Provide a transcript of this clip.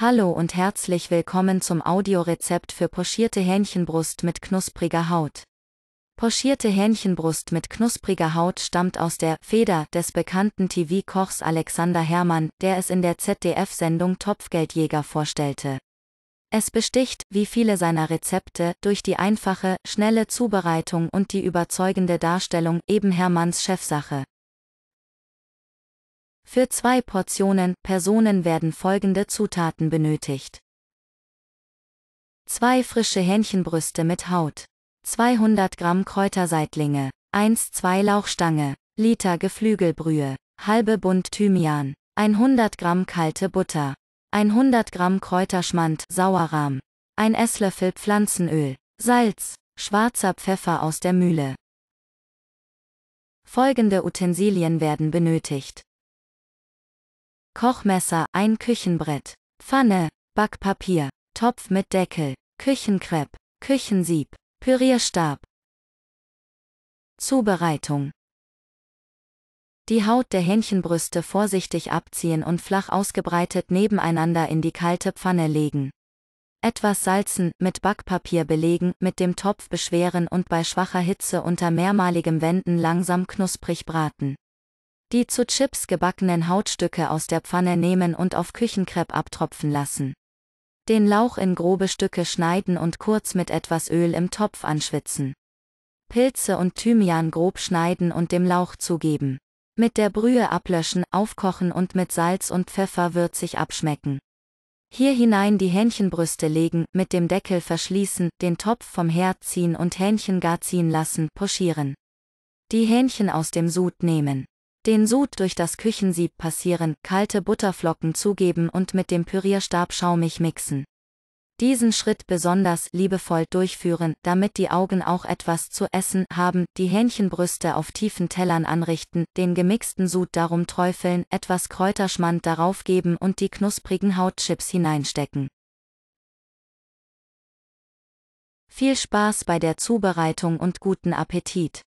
Hallo und herzlich willkommen zum Audiorezept für pochierte Hähnchenbrust mit knuspriger Haut. Pochierte Hähnchenbrust mit knuspriger Haut stammt aus der Feder des bekannten TV-Kochs Alexander Herrmann, der es in der ZDF-Sendung Topfgeldjäger vorstellte. Es besticht, wie viele seiner Rezepte, durch die einfache, schnelle Zubereitung und die überzeugende Darstellung eben Herrmanns Chefsache. Für zwei Portionen Personen werden folgende Zutaten benötigt. Zwei frische Hähnchenbrüste mit Haut. 200 Gramm Kräuterseitlinge. 1-2 Lauchstange. Liter Geflügelbrühe. Halbe Bund Thymian. 100 Gramm kalte Butter. 100 Gramm Kräuterschmand Sauerrahm. Ein Esslöffel Pflanzenöl. Salz. Schwarzer Pfeffer aus der Mühle. Folgende Utensilien werden benötigt. Kochmesser, ein Küchenbrett, Pfanne, Backpapier, Topf mit Deckel, Küchenkrepp, Küchensieb, Pürierstab. Zubereitung die Haut der Hähnchenbrüste vorsichtig abziehen und flach ausgebreitet nebeneinander in die kalte Pfanne legen. Etwas salzen, mit Backpapier belegen, mit dem Topf beschweren und bei schwacher Hitze unter mehrmaligem Wenden langsam knusprig braten. Die zu Chips gebackenen Hautstücke aus der Pfanne nehmen und auf Küchenkrepp abtropfen lassen. Den Lauch in grobe Stücke schneiden und kurz mit etwas Öl im Topf anschwitzen. Pilze und Thymian grob schneiden und dem Lauch zugeben. Mit der Brühe ablöschen, aufkochen und mit Salz und Pfeffer würzig abschmecken. Hier hinein die Hähnchenbrüste legen, mit dem Deckel verschließen, den Topf vom Herd ziehen und Hähnchen gar ziehen lassen, pochieren. Die Hähnchen aus dem Sud nehmen. Den Sud durch das Küchensieb passieren, kalte Butterflocken zugeben und mit dem Pürierstab schaumig mixen. Diesen Schritt besonders liebevoll durchführen, damit die Augen auch etwas zu essen haben, die Hähnchenbrüste auf tiefen Tellern anrichten, den gemixten Sud darum träufeln, etwas Kräuterschmand darauf geben und die knusprigen Hautchips hineinstecken. Viel Spaß bei der Zubereitung und guten Appetit!